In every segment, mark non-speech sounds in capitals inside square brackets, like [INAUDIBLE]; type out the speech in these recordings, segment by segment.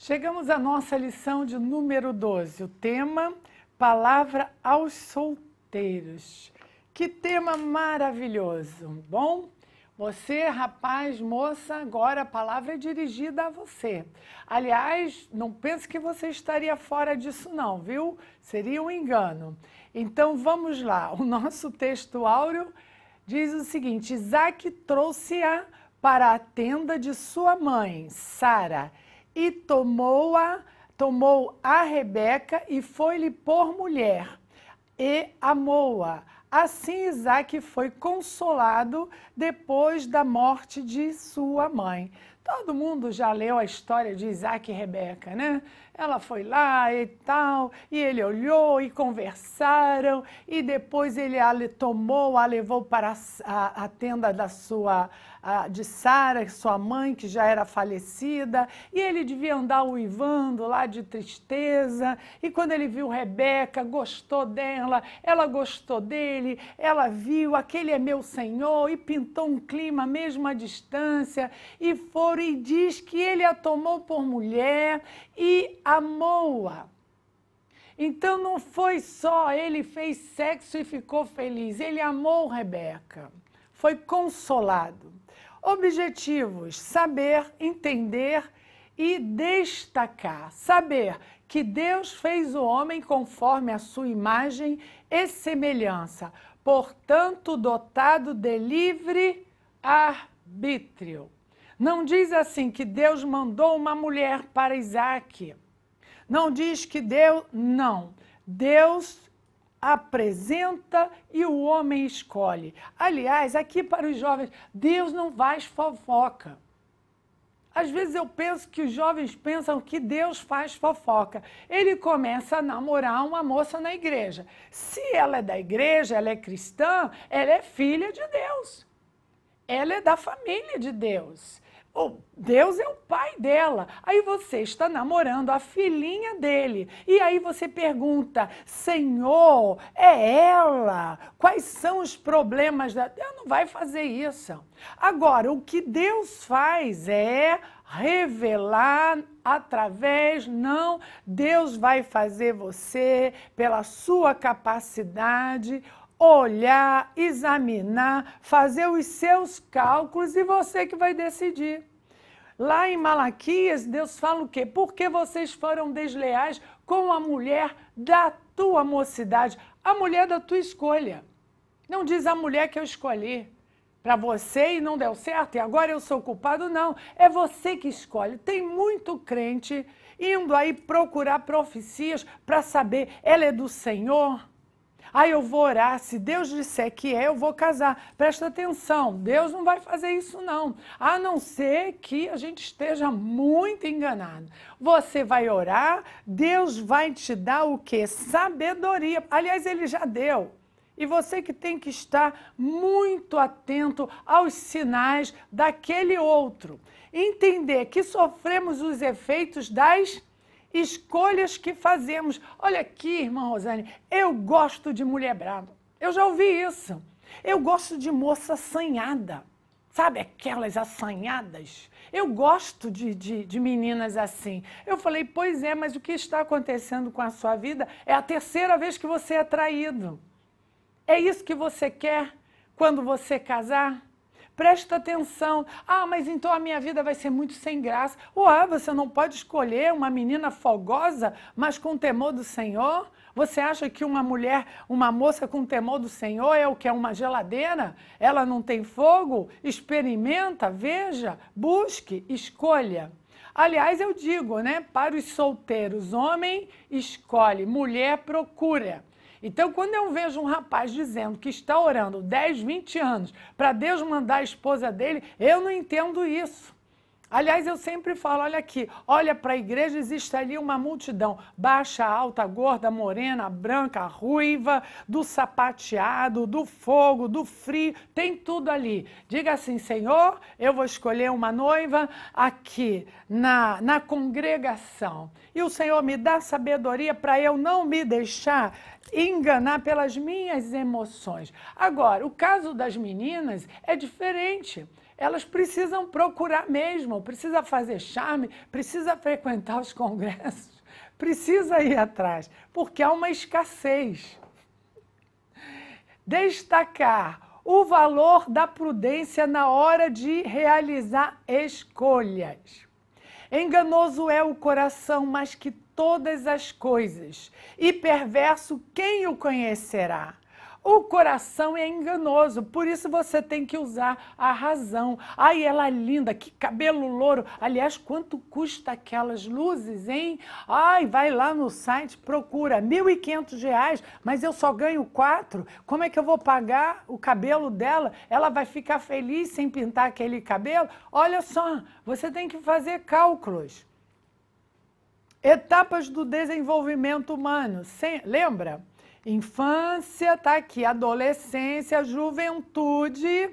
Chegamos à nossa lição de número 12, o tema Palavra aos Solteiros. Que tema maravilhoso! Bom, você, rapaz, moça, agora a palavra é dirigida a você. Aliás, não pense que você estaria fora disso, não, viu? Seria um engano. Então vamos lá. O nosso texto áureo diz o seguinte: Isaac trouxe-a para a tenda de sua mãe, Sara e tomou-a, tomou a Rebeca e foi-lhe por mulher, e amou-a. Assim Isaac foi consolado depois da morte de sua mãe. Todo mundo já leu a história de Isaac e Rebeca, né? Ela foi lá e tal, e ele olhou e conversaram, e depois ele a tomou, a levou para a, a, a tenda da sua de Sara, sua mãe, que já era falecida, e ele devia andar uivando lá de tristeza. E quando ele viu Rebeca, gostou dela, ela gostou dele, ela viu, aquele é meu senhor, e pintou um clima mesmo à distância, e foram e diz que ele a tomou por mulher e amou-a. Então não foi só ele fez sexo e ficou feliz, ele amou Rebeca, foi consolado. Objetivos: saber, entender e destacar. Saber que Deus fez o homem conforme a sua imagem e semelhança, portanto, dotado de livre arbítrio. Não diz assim que Deus mandou uma mulher para Isaac. Não diz que Deus. Não. Deus apresenta e o homem escolhe. Aliás, aqui para os jovens, Deus não faz fofoca. Às vezes eu penso que os jovens pensam que Deus faz fofoca. Ele começa a namorar uma moça na igreja. Se ela é da igreja, ela é cristã, ela é filha de Deus. Ela é da família de Deus. O oh, Deus é o pai dela. Aí você está namorando a filhinha dele. E aí você pergunta: Senhor, é ela? Quais são os problemas dela? Deus não vai fazer isso. Agora, o que Deus faz é revelar através, não, Deus vai fazer você pela sua capacidade olhar, examinar, fazer os seus cálculos e você que vai decidir. Lá em Malaquias, Deus fala o quê? Porque vocês foram desleais com a mulher da tua mocidade, a mulher da tua escolha. Não diz a mulher que eu escolhi para você e não deu certo e agora eu sou culpado. Não, é você que escolhe. Tem muito crente indo aí procurar profecias para saber, ela é do Senhor? Ah, eu vou orar, se Deus disser que é, eu vou casar. Presta atenção, Deus não vai fazer isso não, a não ser que a gente esteja muito enganado. Você vai orar, Deus vai te dar o que? Sabedoria. Aliás, ele já deu. E você que tem que estar muito atento aos sinais daquele outro. Entender que sofremos os efeitos das escolhas que fazemos. Olha aqui, irmã Rosane, eu gosto de mulher brava. Eu já ouvi isso. Eu gosto de moça assanhada. Sabe aquelas assanhadas? Eu gosto de, de, de, meninas assim. Eu falei, pois é, mas o que está acontecendo com a sua vida é a terceira vez que você é traído. É isso que você quer quando você casar? presta atenção. Ah, mas então a minha vida vai ser muito sem graça. Ué, você não pode escolher uma menina folgosa, mas com temor do Senhor? Você acha que uma mulher, uma moça com temor do Senhor é o que é uma geladeira? Ela não tem fogo? Experimenta, veja, busque, escolha. Aliás, eu digo, né? Para os solteiros, homem escolhe, mulher procura. Então, quando eu vejo um rapaz dizendo que está orando 10, 20 anos para Deus mandar a esposa dele, eu não entendo isso. Aliás, eu sempre falo, olha aqui, olha para a igreja, existe ali uma multidão, baixa, alta, gorda, morena, branca, ruiva, do sapateado, do fogo, do frio, tem tudo ali. Diga assim, Senhor, eu vou escolher uma noiva aqui na, na congregação. E o Senhor me dá sabedoria para eu não me deixar enganar pelas minhas emoções. Agora, o caso das meninas é diferente elas precisam procurar mesmo, precisa fazer charme, precisa frequentar os congressos, [LAUGHS] precisa ir atrás, porque há uma escassez. Destacar o valor da prudência na hora de realizar escolhas. Enganoso é o coração mais que todas as coisas, e perverso quem o conhecerá? O coração é enganoso, por isso você tem que usar a razão. Ai, ela é linda, que cabelo louro. Aliás, quanto custa aquelas luzes, hein? Ai, vai lá no site, procura, R$ 1.500, mas eu só ganho quatro. Como é que eu vou pagar o cabelo dela? Ela vai ficar feliz sem pintar aquele cabelo? Olha só, você tem que fazer cálculos. Etapas do desenvolvimento humano. Sem, lembra? Infância, tá aqui, adolescência, juventude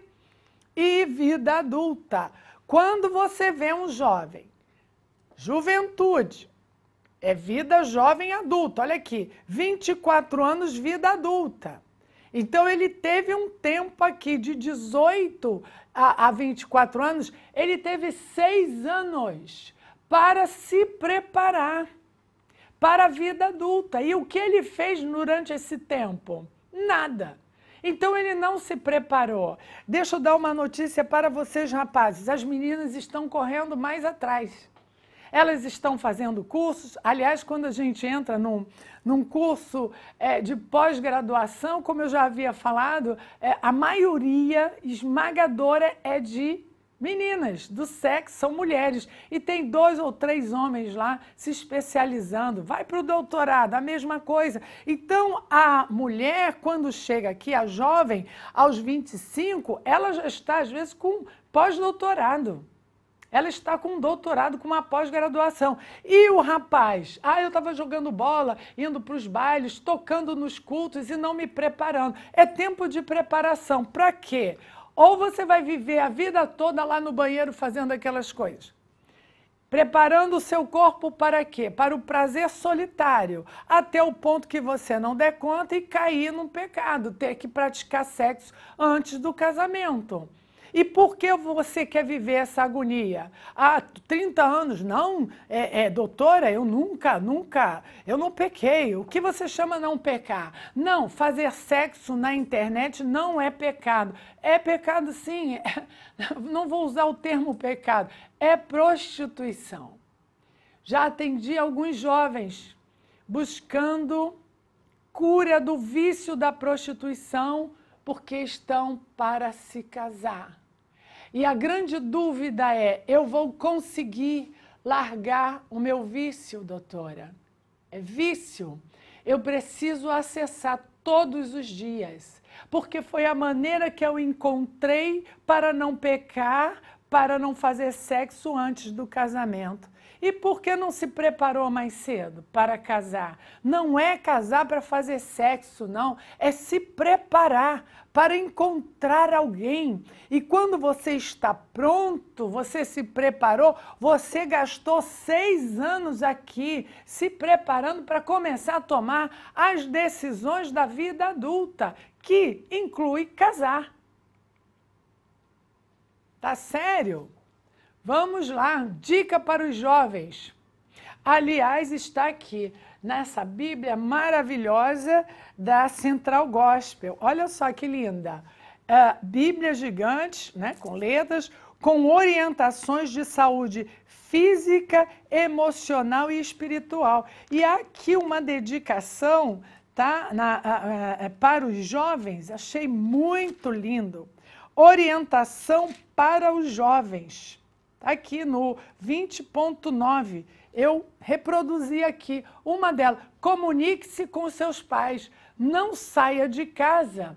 e vida adulta. Quando você vê um jovem, juventude, é vida jovem adulta, olha aqui, 24 anos, vida adulta. Então ele teve um tempo aqui de 18 a, a 24 anos, ele teve seis anos para se preparar para a vida adulta. E o que ele fez durante esse tempo? Nada. Então ele não se preparou. Deixa eu dar uma notícia para vocês, rapazes. As meninas estão correndo mais atrás. Elas estão fazendo cursos. Aliás, quando a gente entra num, num curso é, de pós-graduação, como eu já havia falado, é, a maioria esmagadora é de meninas do sexo, são mulheres. E tem dois ou três homens lá se especializando. Vai para o doutorado, a mesma coisa. Então, a mulher, quando chega aqui, a jovem, aos 25, ela já está, às vezes, com pós-doutorado. Ela está com um doutorado, com uma pós-graduação. E o rapaz? Ah, eu estava jogando bola, indo para os bailes, tocando nos cultos e não me preparando. É tempo de preparação. Para quê? Ou você vai viver a vida toda lá no banheiro fazendo aquelas coisas. Preparando o seu corpo para quê? Para o prazer solitário, até o ponto que você não der conta e cair num pecado, ter que praticar sexo antes do casamento. E por que você quer viver essa agonia? Há 30 anos, não, é, é, doutora, eu nunca, nunca, eu não pequei. O que você chama não pecar? Não, fazer sexo na internet não é pecado. É pecado sim, [LAUGHS] não vou usar o termo pecado, é prostituição. Já atendi alguns jovens buscando cura do vício da prostituição porque estão para se casar. E a grande dúvida é: eu vou conseguir largar o meu vício, doutora? É vício. Eu preciso acessar todos os dias, porque foi a maneira que eu encontrei para não pecar, para não fazer sexo antes do casamento. E por que não se preparou mais cedo para casar? Não é casar para fazer sexo, não. É se preparar para encontrar alguém. E quando você está pronto, você se preparou, você gastou seis anos aqui se preparando para começar a tomar as decisões da vida adulta, que inclui casar. Tá sério? Vamos lá, dica para os jovens. Aliás, está aqui nessa Bíblia maravilhosa da Central Gospel. Olha só que linda. É, Bíblia gigante, né, com letras, com orientações de saúde física, emocional e espiritual. E aqui uma dedicação tá, na, a, a, para os jovens, achei muito lindo. Orientação para os jovens aqui no 20.9. Eu reproduzi aqui uma delas. Comunique-se com seus pais. Não saia de casa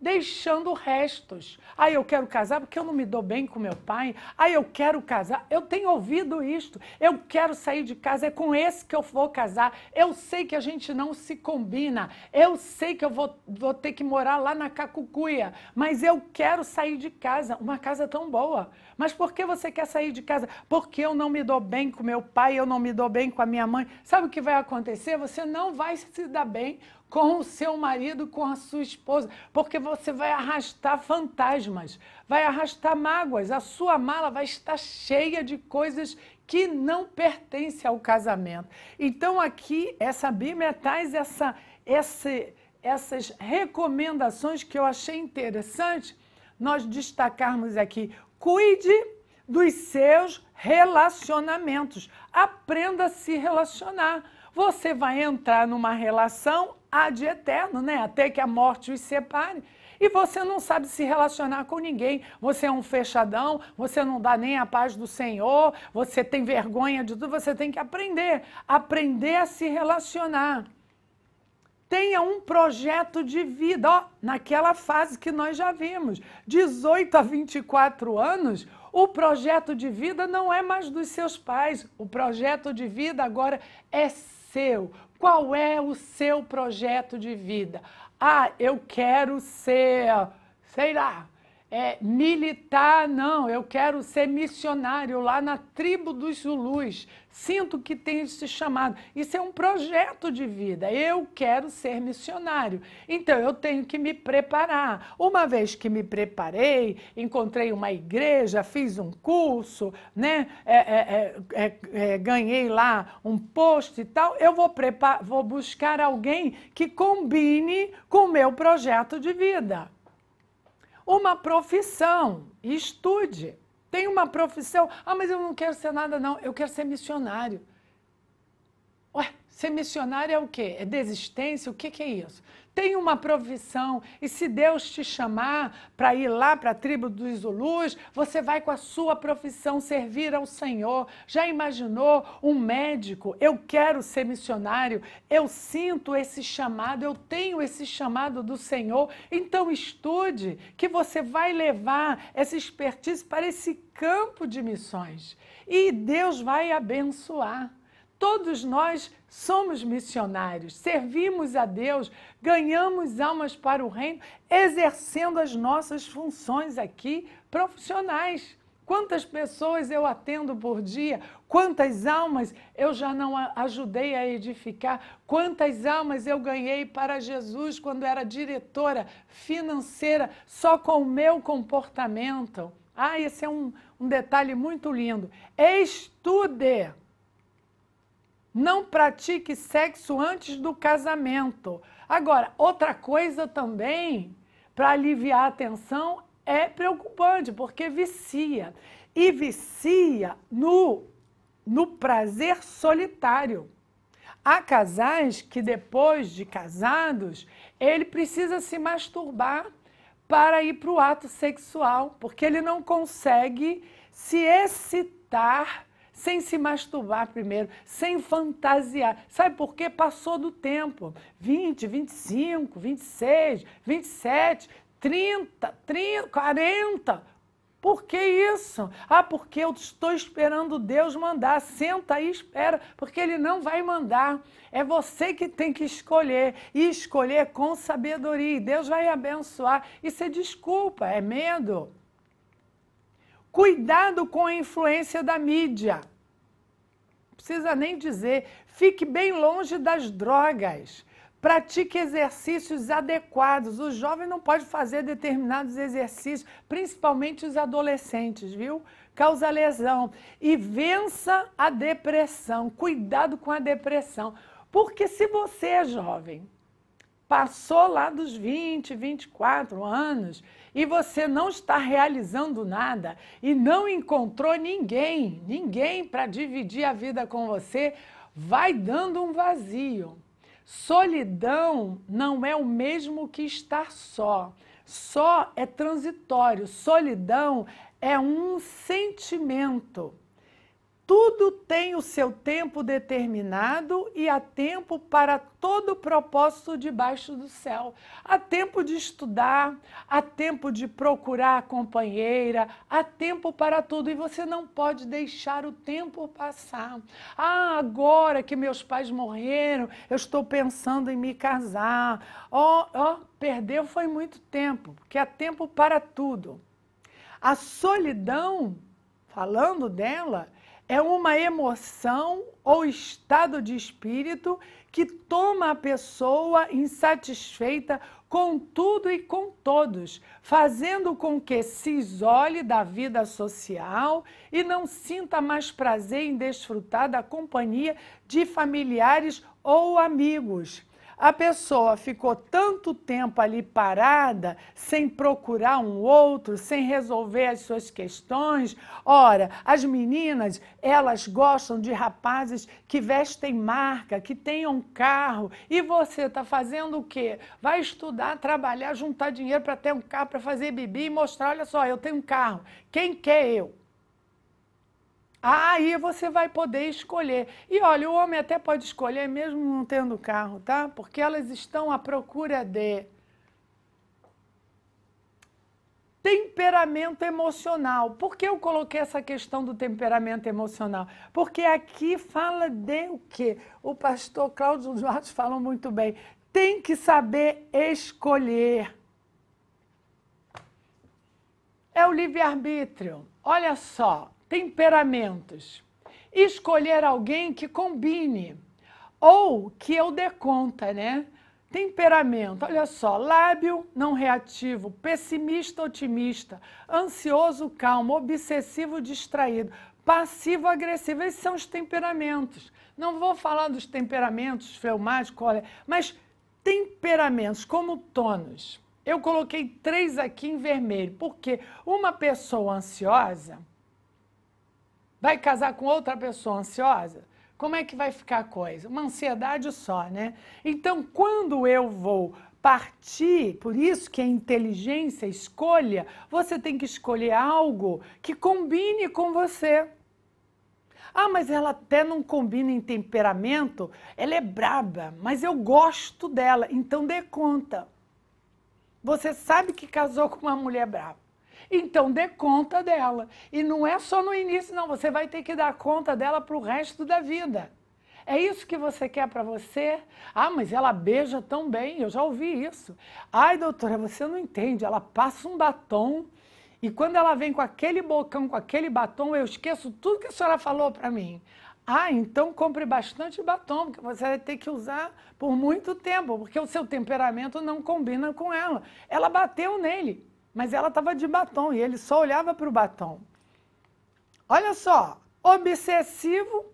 deixando restos. Aí ah, eu quero casar porque eu não me dou bem com meu pai. Aí ah, eu quero casar. Eu tenho ouvido isto. Eu quero sair de casa. É com esse que eu vou casar. Eu sei que a gente não se combina. Eu sei que eu vou, vou ter que morar lá na Cacucuia. Mas eu quero sair de casa. Uma casa tão boa. Mas por que você quer sair de casa? Porque eu não me dou bem com meu pai. Eu não me dou bem com a minha mãe. Sabe o que vai acontecer? Você não vai se dar bem com o seu marido, com a sua esposa, porque você vai arrastar fantasmas, vai arrastar mágoas, a sua mala vai estar cheia de coisas que não pertencem ao casamento. Então aqui essa Bíblia traz essa, essa essas recomendações que eu achei interessante nós destacarmos aqui. Cuide dos seus relacionamentos. Aprenda a se relacionar. Você vai entrar numa relação há de eterno, né? Até que a morte os separe. E você não sabe se relacionar com ninguém. Você é um fechadão, você não dá nem a paz do Senhor, você tem vergonha de tudo, você tem que aprender. Aprender a se relacionar. Tenha um projeto de vida. Ó, naquela fase que nós já vimos, 18 a 24 anos, o projeto de vida não é mais dos seus pais. O projeto de vida agora é seu. Qual é o seu projeto de vida? Ah, eu quero ser, sei lá, é, militar, não, eu quero ser missionário lá na tribo dos Zulus. Sinto que tem esse chamado. Isso é um projeto de vida. Eu quero ser missionário. Então eu tenho que me preparar. Uma vez que me preparei, encontrei uma igreja, fiz um curso, né? É, é, é, é, é ganhei lá um posto e tal. Eu vou, vou buscar alguém que combine com o meu projeto de vida uma profissão, estude. Tem uma profissão. Ah, mas eu não quero ser nada, não. Eu quero ser missionário. Ué, Ser missionário é o quê? É desistência? O que, que é isso? Tem uma profissão e se Deus te chamar para ir lá para a tribo dos Zulus, você vai com a sua profissão servir ao Senhor. Já imaginou um médico? Eu quero ser missionário, eu sinto esse chamado, eu tenho esse chamado do Senhor. Então estude que você vai levar essa expertise para esse campo de missões e Deus vai abençoar. Todos nós somos missionários, servimos a Deus, ganhamos almas para o reino, exercendo as nossas funções aqui profissionais. Quantas pessoas eu atendo por dia? Quantas almas eu já não ajudei a edificar? Quantas almas eu ganhei para Jesus quando era diretora financeira só com o meu comportamento? Ah, esse é um, um detalhe muito lindo. Estude! não pratique sexo antes do casamento. Agora, outra coisa também, para aliviar a tensão, é preocupante, porque vicia. E vicia no, no prazer solitário. Há casais que, depois de casados, ele precisa se masturbar para ir para o ato sexual, porque ele não consegue se excitar sem se masturbar primeiro, sem fantasiar. Sabe por quê? Passou do tempo. 20, 25, 26, 27, 30, 30, 40. Por que isso? Ah, porque eu estou esperando Deus mandar. Senta e espera, porque Ele não vai mandar. É você que tem que escolher e escolher com sabedoria. Deus vai abençoar. Isso é desculpa, é medo. Cuidado com a influência da mídia. Não precisa nem dizer. Fique bem longe das drogas. Pratique exercícios adequados. O jovem não pode fazer determinados exercícios, principalmente os adolescentes, viu? Causa lesão. E vença a depressão. Cuidado com a depressão. Porque se você é jovem passou lá dos 20, 24 anos e você não está realizando nada e não encontrou ninguém, ninguém para dividir a vida com você, vai dando um vazio. Solidão não é o mesmo que estar só. Só é transitório. Solidão é um sentimento. Tudo tem o seu tempo determinado e há tempo para todo propósito debaixo do céu. Há tempo de estudar, há tempo de procurar a companheira, há tempo para tudo e você não pode deixar o tempo passar. Ah, agora que meus pais morreram, eu estou pensando em me casar. Ó, oh, oh, perdeu foi muito tempo, porque há tempo para tudo. A solidão, falando dela, é uma emoção ou estado de espírito que toma a pessoa insatisfeita com tudo e com todos, fazendo com que se isole da vida social e não sinta mais prazer em desfrutar da companhia de familiares ou amigos a pessoa ficou tanto tempo ali parada, sem procurar um outro, sem resolver as suas questões. Ora, as meninas, elas gostam de rapazes que vestem marca, que tenham carro. E você está fazendo o quê? Vai estudar, trabalhar, juntar dinheiro para ter um carro, para fazer bebida e mostrar: olha só, eu tenho um carro. Quem quer eu? Aí você vai poder escolher. E olha, o homem até pode escolher mesmo não tendo carro, tá? Porque elas estão à procura de temperamento emocional. Por que eu coloquei essa questão do temperamento emocional? Porque aqui fala de o quê? O pastor Cláudio Duarte falou muito bem. Tem que saber escolher. É o livre-arbítrio. Olha só, temperamentos. Escolher alguém que combine ou que eu dê conta, né? Temperamento, olha só, lábio não reativo, pessimista, otimista, ansioso, calmo, obsessivo, distraído, passivo, agressivo. Esses são os temperamentos. Não vou falar dos temperamentos fleumático, mas temperamentos como tônus. Eu coloquei três aqui em vermelho, porque uma pessoa ansiosa, Vai casar com outra pessoa ansiosa? Como é que vai ficar a coisa? Uma ansiedade só, né? Então, quando eu vou partir, por isso que é inteligência, escolha, você tem que escolher algo que combine com você. Ah, mas ela até não combina em temperamento, ela é braba, mas eu gosto dela, então dê conta. Você sabe que casou com uma mulher braba. Então dê conta dela. E não é só no início, não. Você vai ter que dar conta dela para o resto da vida. É isso que você quer para você? Ah, mas ela beija tão bem, eu já ouvi isso. Ai, doutora, você não entende. Ela passa um batom e quando ela vem com aquele bocão, com aquele batom, eu esqueço tudo que a senhora falou para mim. Ah, então compre bastante batom, porque você vai ter que usar por muito tempo, porque o seu temperamento não combina com ela. Ela bateu nele mas ela estava de batom e ele só olhava para o batom. Olha só, obsessivo,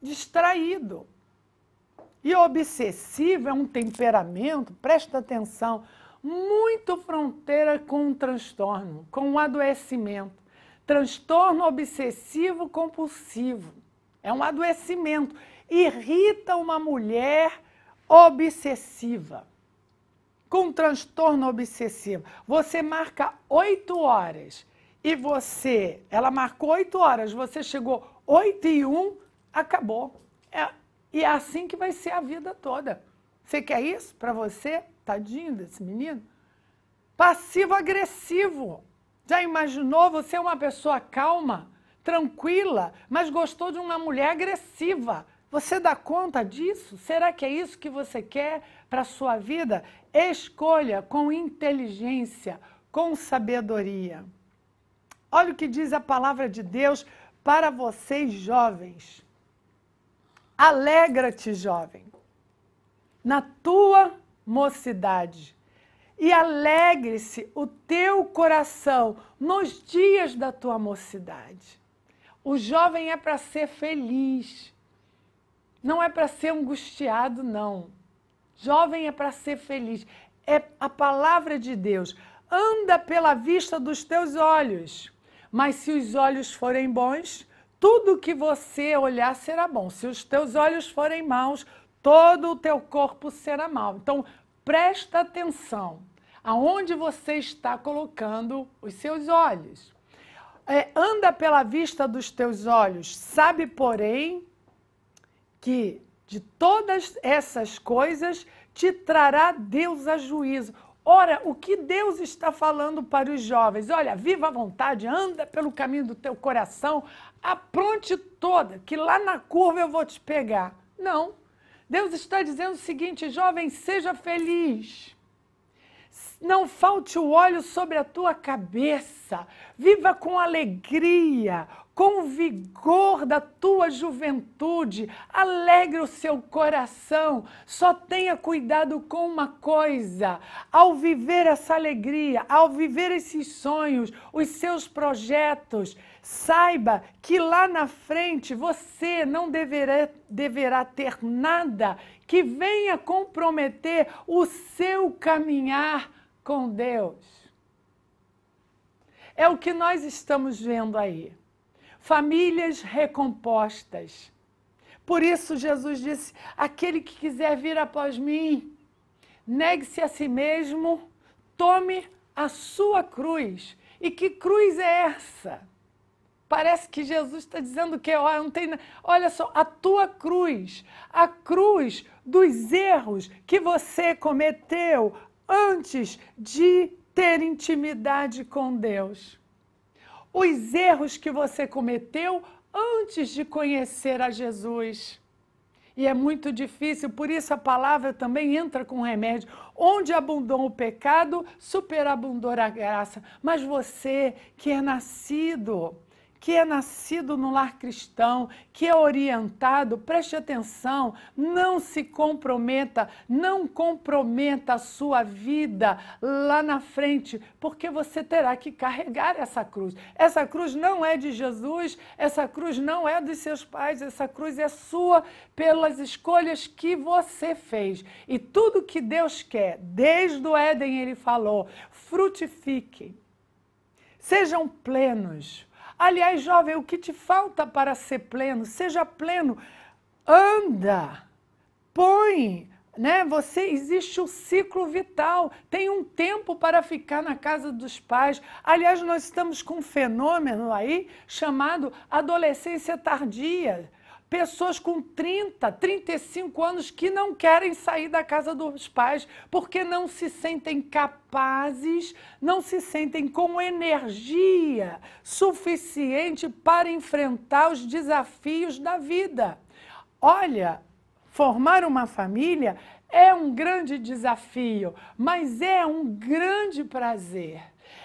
distraído. E obsessivo é um temperamento, presta atenção, muito fronteira com o transtorno, com o adoecimento. Transtorno obsessivo compulsivo. É um adoecimento. Irrita uma mulher obsessiva com transtorno obsessivo, você marca 8 horas e você, ela marcou 8 horas, você chegou 8 e 1, acabou. É, e é assim que vai ser a vida toda. Você quer isso para você? Tadinho desse menino. Passivo-agressivo. Já imaginou você é uma pessoa calma, tranquila, mas gostou de uma mulher agressiva? Você dá conta disso? Será que é isso que você quer para a sua vida? Escolha com inteligência, com sabedoria. Olha o que diz a palavra de Deus para vocês, jovens. Alegra-te, jovem, na tua mocidade e alegre-se o teu coração nos dias da tua mocidade. O jovem é para ser feliz. Não é para ser angustiado, não. Jovem é para ser feliz. É a palavra de Deus. Anda pela vista dos teus olhos. Mas se os olhos forem bons, tudo que você olhar será bom. Se os teus olhos forem maus, todo o teu corpo será mau. Então, presta atenção aonde você está colocando os seus olhos. É, anda pela vista dos teus olhos, sabe, porém, que de todas essas coisas te trará Deus a juízo. Ora, o que Deus está falando para os jovens? Olha, viva à vontade, anda pelo caminho do teu coração, apronte toda, que lá na curva eu vou te pegar. Não. Deus está dizendo o seguinte, jovem, seja feliz. Não falte o óleo sobre a tua cabeça. Viva com alegria, com o vigor da tua juventude. Alegre o seu coração. Só tenha cuidado com uma coisa: ao viver essa alegria, ao viver esses sonhos, os seus projetos, saiba que lá na frente você não deverá, deverá ter nada que venha comprometer o seu caminhar com Deus. É o que nós estamos vendo aí. Famílias recompostas. Por isso, Jesus disse: aquele que quiser vir após mim, negue-se a si mesmo, tome a sua cruz. E que cruz é essa? Parece que Jesus está dizendo que olha, não tem, olha só, a tua cruz, a cruz dos erros que você cometeu, antes de ter intimidade com Deus. Os erros que você cometeu antes de conhecer a Jesus. E é muito difícil, por isso a palavra também entra com remédio. Onde abundou o pecado, superabundou a graça. Mas você que é nascido, que é nascido no lar cristão, que é orientado, preste atenção, não se comprometa, não comprometa a sua vida lá na frente, porque você terá que carregar essa cruz. Essa cruz não é de Jesus, essa cruz não é dos seus pais, essa cruz é sua pelas escolhas que você fez. E tudo que Deus quer, desde o Éden ele falou: frutifiquem, sejam plenos Aliás, jovem, o que te falta para ser pleno? Seja pleno. Anda. Põe né? Você existe o um ciclo vital, tem um tempo para ficar na casa dos pais. Aliás, nós estamos com um fenômeno aí chamado adolescência tardia pessoas com 30, 35 anos que não querem sair da casa dos pais porque não se sentem capazes, não se sentem com energia suficiente para enfrentar os desafios da vida. Olha, formar uma família é um grande desafio, mas é um grande prazer.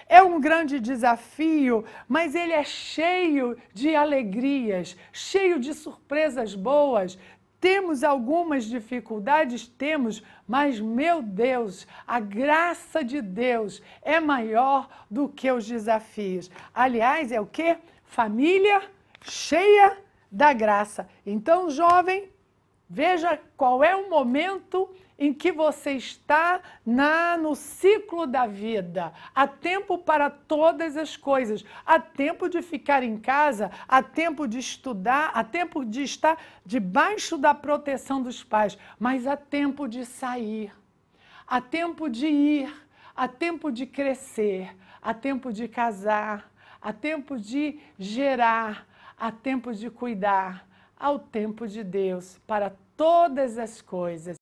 É um grande desafio, mas ele é cheio de alegrias, cheio de surpresas boas. Temos algumas dificuldades, temos, mas meu Deus, a graça de Deus é maior do que os desafios. Aliás, é o que? Família cheia da graça. Então, jovem, Veja qual é o momento em que você está na, no ciclo da vida. Há tempo para todas as coisas. Há tempo de ficar em casa, há tempo de estudar, há tempo de estar debaixo da proteção dos pais, mas há tempo de sair. Há tempo de ir, há tempo de crescer, há tempo de casar, há tempo de gerar, há tempo de cuidar ao tempo de Deus para todas as coisas.